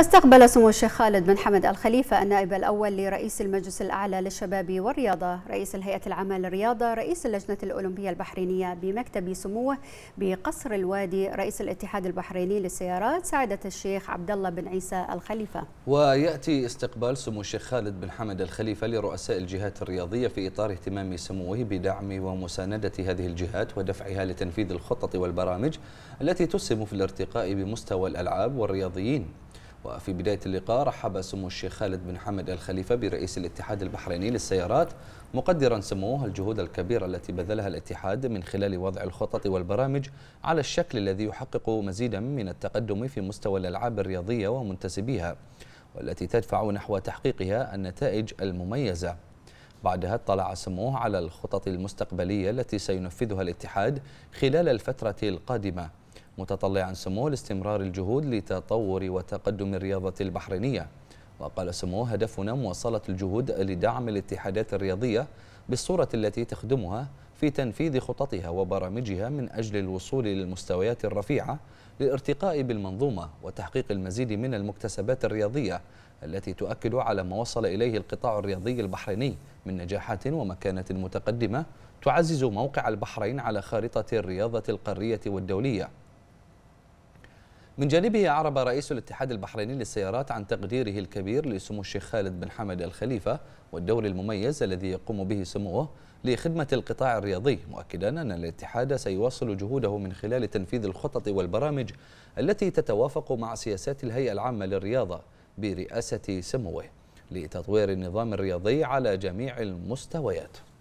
استقبل سمو الشيخ خالد بن حمد الخليفة النائب الأول لرئيس المجلس الأعلى للشباب والرياضة رئيس الهيئة العامة للرياضة رئيس اللجنة الأولمبية البحرينية بمكتب سموه بقصر الوادي رئيس الاتحاد البحريني للسيارات سعادة الشيخ عبد الله بن عيسى الخليفة ويأتي استقبال سمو الشيخ خالد بن حمد الخليفة لرؤساء الجهات الرياضية في إطار اهتمام سموه بدعم ومساندة هذه الجهات ودفعها لتنفيذ الخطط والبرامج التي تسهم في الارتقاء بمستوى الألعاب والرياضيين وفي بداية اللقاء رحب سمو الشيخ خالد بن حمد الخليفة برئيس الاتحاد البحريني للسيارات مقدرا سموه الجهود الكبيرة التي بذلها الاتحاد من خلال وضع الخطط والبرامج على الشكل الذي يحقق مزيدا من التقدم في مستوى الألعاب الرياضية ومنتسبيها والتي تدفع نحو تحقيقها النتائج المميزة بعدها اطلع سموه على الخطط المستقبلية التي سينفذها الاتحاد خلال الفترة القادمة متطلعا سموه لاستمرار الجهود لتطور وتقدم الرياضة البحرينية وقال سموه هدفنا مواصلة الجهود لدعم الاتحادات الرياضية بالصورة التي تخدمها في تنفيذ خططها وبرامجها من أجل الوصول للمستويات الرفيعة للارتقاء بالمنظومة وتحقيق المزيد من المكتسبات الرياضية التي تؤكد على ما وصل إليه القطاع الرياضي البحريني من نجاحات ومكانة متقدمة تعزز موقع البحرين على خارطة الرياضة القارية والدولية من جانبه أعرب رئيس الاتحاد البحريني للسيارات عن تقديره الكبير لسمو الشيخ خالد بن حمد الخليفة والدور المميز الذي يقوم به سموه لخدمة القطاع الرياضي مؤكدا أن الاتحاد سيواصل جهوده من خلال تنفيذ الخطط والبرامج التي تتوافق مع سياسات الهيئة العامة للرياضة برئاسة سموه لتطوير النظام الرياضي على جميع المستويات